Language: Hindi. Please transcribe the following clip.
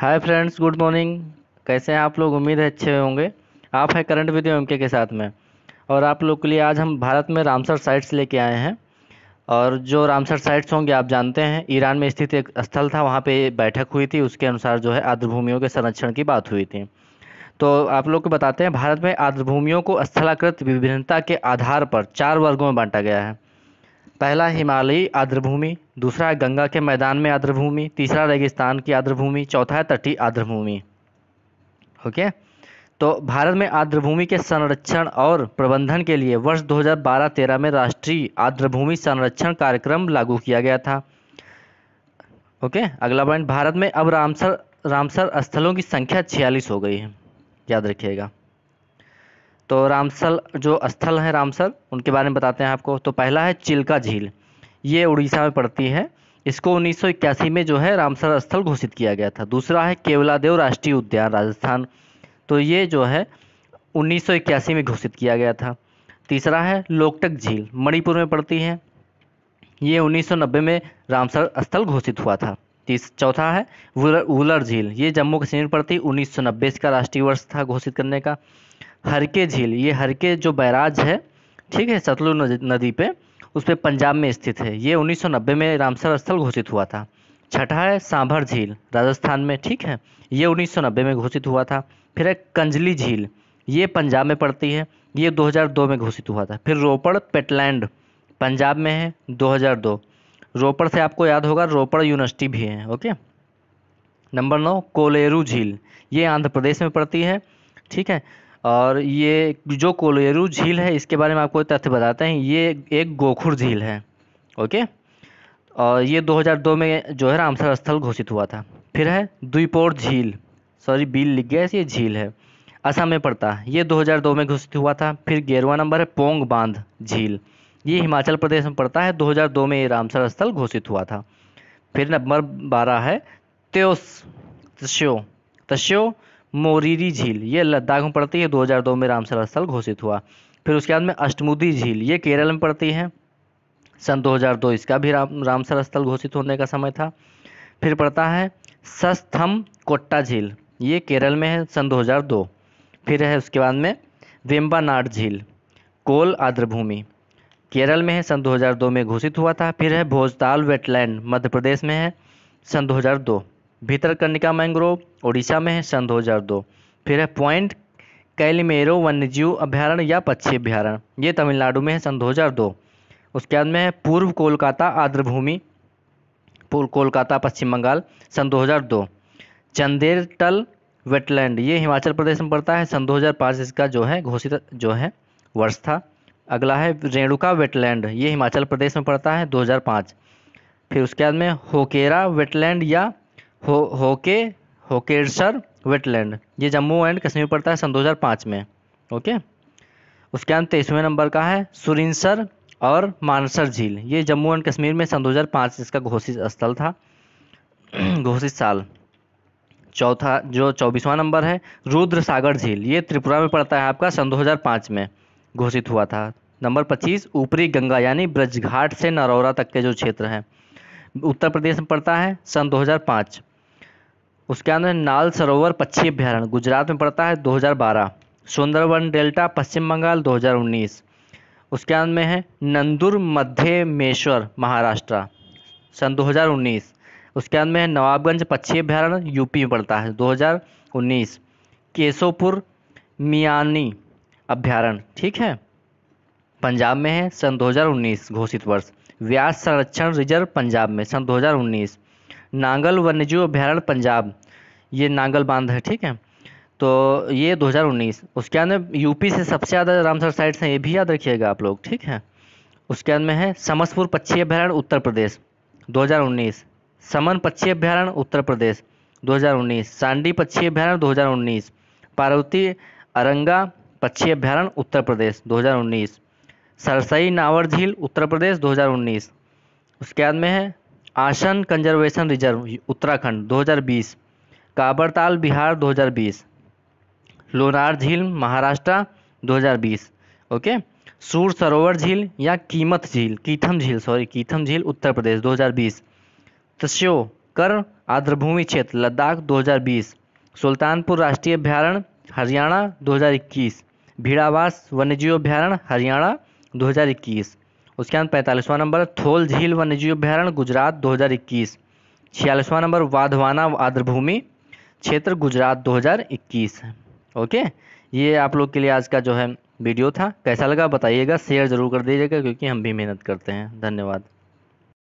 हाय फ्रेंड्स गुड मॉर्निंग कैसे हैं आप लोग उम्मीद है अच्छे होंगे आप हैं करंट वीडियो एम के साथ में और आप लोग के लिए आज हम भारत में रामसर साइट्स लेके आए हैं और जो रामसर साइट्स होंगे आप जानते हैं ईरान में स्थित एक स्थल था वहाँ पे बैठक हुई थी उसके अनुसार जो है आर्द्रभूमियों के संरक्षण की बात हुई थी तो आप लोग को बताते हैं भारत में आर्द्रभूमियों को स्थलाकृत विभिन्नता के आधार पर चार वर्गों में बांटा गया है पहला हिमालयी आर्द्रभूमि दूसरा गंगा के मैदान में आर्द्रभूमि तीसरा रेगिस्तान की आर्द्रभूमि चौथा है तटीय आर्द्रभूमि ओके तो भारत में आर्द्रभूमि के संरक्षण और प्रबंधन के लिए वर्ष 2012-13 में राष्ट्रीय आर्द्रभूमि संरक्षण कार्यक्रम लागू किया गया था ओके अगला पॉइंट भारत में अब रामसर रामसर स्थलों की संख्या छियालीस हो गई है याद रखिएगा तो रामसल जो स्थल हैं रामसल उनके बारे में बताते हैं आपको तो पहला है चिल्का झील ये उड़ीसा में पड़ती है इसको उन्नीस में जो है रामसर स्थल घोषित किया गया था दूसरा है केवलादेव राष्ट्रीय उद्यान राजस्थान तो ये जो है उन्नीस में घोषित किया गया था तीसरा है लोकटक झील मणिपुर में पड़ती है ये 1990 में रामसर स्थल घोषित हुआ था तीस चौथा है वुलर झील ये जम्मू कश्मीर पड़ती उन्नीस सौ इसका राष्ट्रीय वर्ष था घोषित करने का हरके झील ये हरके जो बैराज है ठीक है सतलुज नदी पे उस पर पंजाब में स्थित है ये 1990 में रामसर स्थल घोषित हुआ था छठा है सांभर झील राजस्थान में ठीक है ये 1990 में घोषित हुआ था फिर है कंजली झील ये पंजाब में पड़ती है ये 2002 में घोषित हुआ था फिर रोपड़ पेटलैंड पंजाब में है 2002 रोपड़ से आपको याद होगा रोपड़ यूनिवर्सिटी भी है ओके नंबर नौ कोलेरू झील ये आंध्र प्रदेश में पड़ती है ठीक है और ये जो कोलेरू झील है इसके बारे में आपको तथ्य बताते हैं ये एक गोखुर झील है ओके और ये 2002 में जो है रामसर स्थल घोषित हुआ था फिर है द्वीपोर झील सॉरी बिल लिख गया ये झील है असम में पड़ता है ये 2002 में घोषित हुआ था फिर गेरवा नंबर है पोंग बांध झील ये हिमाचल प्रदेश में पड़ता है 2002 में ये रामसर स्थल घोषित हुआ था फिर नंबर बारह है त्योस त्यो त्यो मोरीरी झील ये लद्दाख में पड़ती है 2002 में रामसर स्थल घोषित हुआ फिर उसके बाद में अष्टमुदी झील ये केरल में पड़ती है सन 2002 इसका भी राम रामसर स्थल घोषित होने का समय था फिर पड़ता है सस्थम कोट्टा झील ये केरल में है सन 2002 फिर है उसके बाद में वेम्बानाड झील कोल आर्द्रभूमि केरल में है सन 2002 में घोषित हुआ था फिर है भोजताल वेटलैंड मध्य प्रदेश में है सन 2002 भीतरकनिका मैंग्रोव ओडिशा में है सन 2002 फिर है पॉइंट कैलिमेरो वन्यजीव अभ्यारण्य या पक्षी अभ्यारण्य ये तमिलनाडु में है सन 2002 उसके बाद में है पूर्व कोलकाता आर्द्रभूमि पूर्व कोलकाता पश्चिम बंगाल सन 2002 दो चंदेरटल वेटलैंड ये हिमाचल प्रदेश में पड़ता है सन 2005 इसका जो है घोषित जो है वर्ष था अगला है रेणुका वेटलैंड ये हिमाचल प्रदेश में पड़ता है 2005 फिर उसके बाद में होकेरा वेटलैंड या हो होके होकेसर वेटलैंड ये जम्मू एंड कश्मीर पड़ता है सन 2005 में ओके उसके अंत तेईसवें नंबर का है सुरिनसर और मानसर झील ये जम्मू एंड कश्मीर में सन 2005 इसका घोषित स्थल था घोषित साल चौथा जो चौबीसवां नंबर है रुद्र सागर झील ये त्रिपुरा में पड़ता है आपका सन 2005 में घोषित हुआ था नंबर पच्चीस ऊपरी गंगा यानी ब्रजघाट से नरौरा तक के जो क्षेत्र हैं उत्तर प्रदेश में पड़ता है सन 2005 उसके अंदर नाल सरोवर पक्षी अभ्यारण गुजरात में पड़ता है 2012 सुंदरवन डेल्टा पश्चिम बंगाल 2019 उसके अंदर में है नंदुर मध्यमेश्वर महाराष्ट्र सन 2019 उसके अंदर में है नवाबगंज पक्षी अभ्यारण यूपी में पड़ता है 2019 केशोपुर मियानी अभ्यारण ठीक है पंजाब में है सन 2019 घोषित वर्ष व्यास संरक्षण रिजर्व पंजाब में सन 2019 नांगल वन्यजीव अभ्यारण्य पंजाब ये नांगल बांध है ठीक है तो ये 2019 उसके अंदर यूपी से सबसे ज़्यादा रामसर साइट्स हैं ये भी याद रखिएगा आप लोग ठीक है उसके अंदर में है समसपुर पक्षी अभ्यारण्य उत्तर प्रदेश 2019 समन पक्षी अभ्यारण्य उत्तर प्रदेश 2019 सांडी पक्षी अभ्यारण्य 2019 पार्वती अरंगा पक्षी अभ्यारण्य उत्तर प्रदेश 2019 सरसई नावर झील उत्तर प्रदेश 2019 उसके बाद में है आसन कंजर्वेशन रिजर्व उत्तराखंड 2020 काबरताल बिहार 2020 लोनार झील महाराष्ट्र 2020 ओके सूर सरोवर झील या कीमत झील कीथम झील सॉरी कीथम झील उत्तर प्रदेश 2020 तस्यो कर आर्द्रभूमि क्षेत्र लद्दाख 2020 सुल्तानपुर राष्ट्रीय अभ्यारण हरियाणा 2021 भीड़ावास वन्यजीव अभ्यारण हरियाणा 2021 उसके बाद पैंतालीसवां नंबर थोल झील वन्य जीव अभ्यारण्य गुजरात 2021 छियालीसवां नंबर वाधवाना आद्रभूमि क्षेत्र गुजरात 2021 ओके ये आप लोग के लिए आज का जो है वीडियो था कैसा लगा बताइएगा शेयर ज़रूर कर दीजिएगा क्योंकि हम भी मेहनत करते हैं धन्यवाद